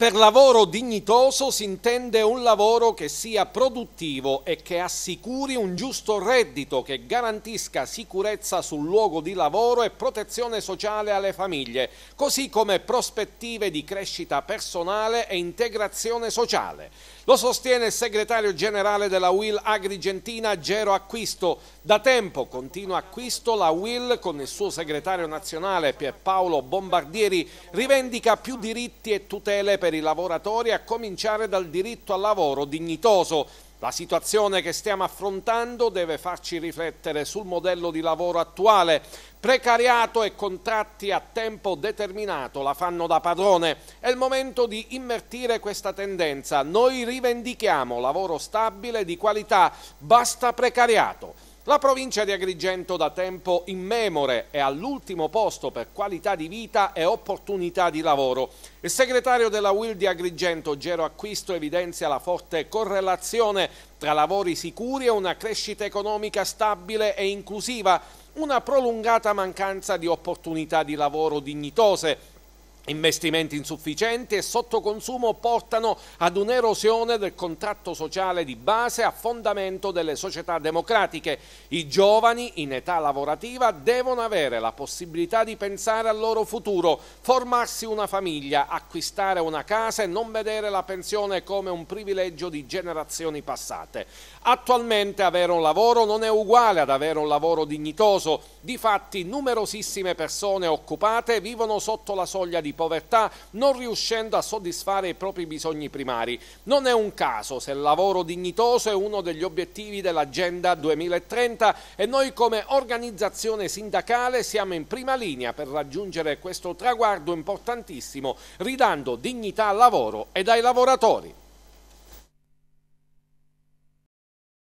Per lavoro dignitoso si intende un lavoro che sia produttivo e che assicuri un giusto reddito, che garantisca sicurezza sul luogo di lavoro e protezione sociale alle famiglie, così come prospettive di crescita personale e integrazione sociale. Lo sostiene il segretario generale della WIL Agrigentina Gero Acquisto. Da tempo continua acquisto la WIL con il suo segretario nazionale Pierpaolo Bombardieri rivendica più diritti e tutele per per i lavoratori a cominciare dal diritto al lavoro dignitoso. La situazione che stiamo affrontando deve farci riflettere sul modello di lavoro attuale. Precariato e contratti a tempo determinato la fanno da padrone. È il momento di invertire questa tendenza. Noi rivendichiamo lavoro stabile di qualità. Basta precariato. La provincia di Agrigento da tempo immemore è all'ultimo posto per qualità di vita e opportunità di lavoro. Il segretario della WIL di Agrigento, Gero Acquisto, evidenzia la forte correlazione tra lavori sicuri e una crescita economica stabile e inclusiva, una prolungata mancanza di opportunità di lavoro dignitose, Investimenti insufficienti e sottoconsumo portano ad un'erosione del contratto sociale di base a fondamento delle società democratiche. I giovani in età lavorativa devono avere la possibilità di pensare al loro futuro, formarsi una famiglia, acquistare una casa e non vedere la pensione come un privilegio di generazioni passate. Attualmente avere un lavoro non è uguale ad avere un lavoro dignitoso. Difatti numerosissime persone occupate vivono sotto la soglia di di povertà, non riuscendo a soddisfare i propri bisogni primari. Non è un caso se il lavoro dignitoso è uno degli obiettivi dell'Agenda 2030 e noi come organizzazione sindacale siamo in prima linea per raggiungere questo traguardo importantissimo, ridando dignità al lavoro e ai lavoratori.